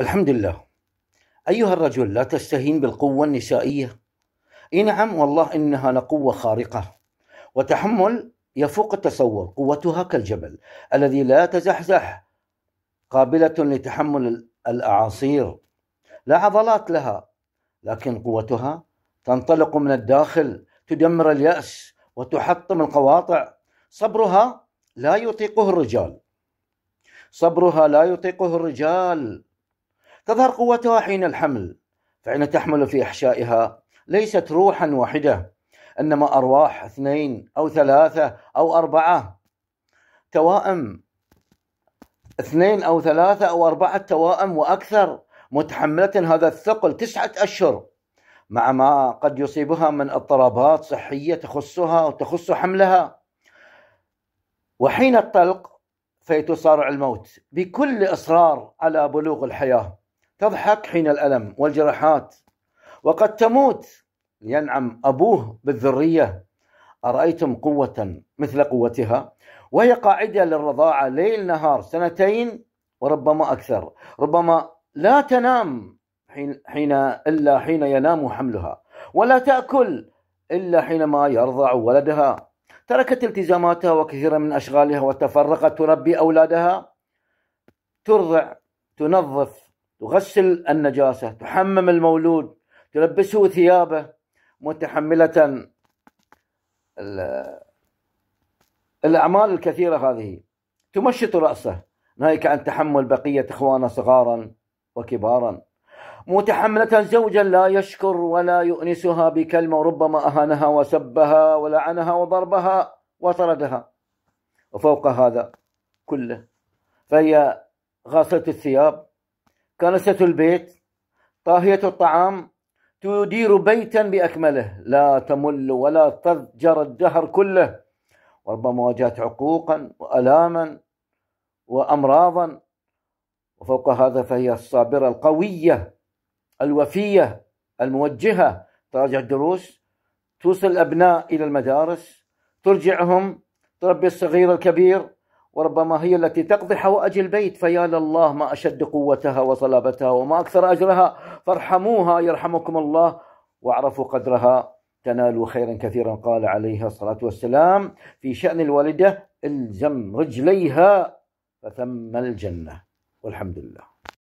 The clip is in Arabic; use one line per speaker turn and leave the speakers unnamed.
الحمد لله أيها الرجل لا تستهين بالقوة النسائية إي نعم والله إنها لقوة خارقة وتحمل يفوق التصور قوتها كالجبل الذي لا تزحزح قابلة لتحمل الأعاصير لا عضلات لها لكن قوتها تنطلق من الداخل تدمر اليأس وتحطم القواطع صبرها لا يطيقه الرجال صبرها لا يطيقه الرجال تظهر قوتها حين الحمل فإن تحمل في إحشائها ليست روحا واحدة إنما أرواح اثنين أو ثلاثة أو أربعة توائم اثنين أو ثلاثة أو أربعة توائم وأكثر متحملة هذا الثقل تسعة أشهر مع ما قد يصيبها من اضطرابات صحية تخصها وتخص حملها وحين الطلق فيتصارع الموت بكل إصرار على بلوغ الحياة تضحك حين الألم والجراحات وقد تموت لينعم أبوه بالذرية أرأيتم قوة مثل قوتها وهي قاعدة للرضاعة ليل نهار سنتين وربما أكثر ربما لا تنام حين, حين إلا حين ينام حملها ولا تأكل إلا حينما يرضع ولدها تركت التزاماتها وكثيرا من أشغالها وتفرقت تربي أولادها ترضع تنظف تغسل النجاسة تحمم المولود تلبسه ثيابه متحملة الأعمال الكثيرة هذه تمشط رأسه ناهيك عن تحمل بقية إخوانه صغارا وكبارا متحملة زوجا لا يشكر ولا يؤنسها بكلمة ربما أهانها وسبها ولعنها وضربها وطردها وفوق هذا كله فهي غاسلة الثياب كنسة البيت طاهية الطعام تدير بيتا بأكمله لا تمل ولا تضجر الدهر كله وربما واجهت عقوقا وألاما وأمراضا وفوق هذا فهي الصابرة القوية الوفية الموجهة تراجع الدروس توصل الأبناء إلى المدارس ترجعهم تربي الصغير الكبير وربما هي التي تقضي حوائج البيت فيا لله ما أشد قوتها وصلابتها وما أكثر أجرها فارحموها يرحمكم الله واعرفوا قدرها تنالوا خيرا كثيرا قال عليه الصلاة والسلام في شأن الوالدة الزم رجليها فثم الجنة والحمد لله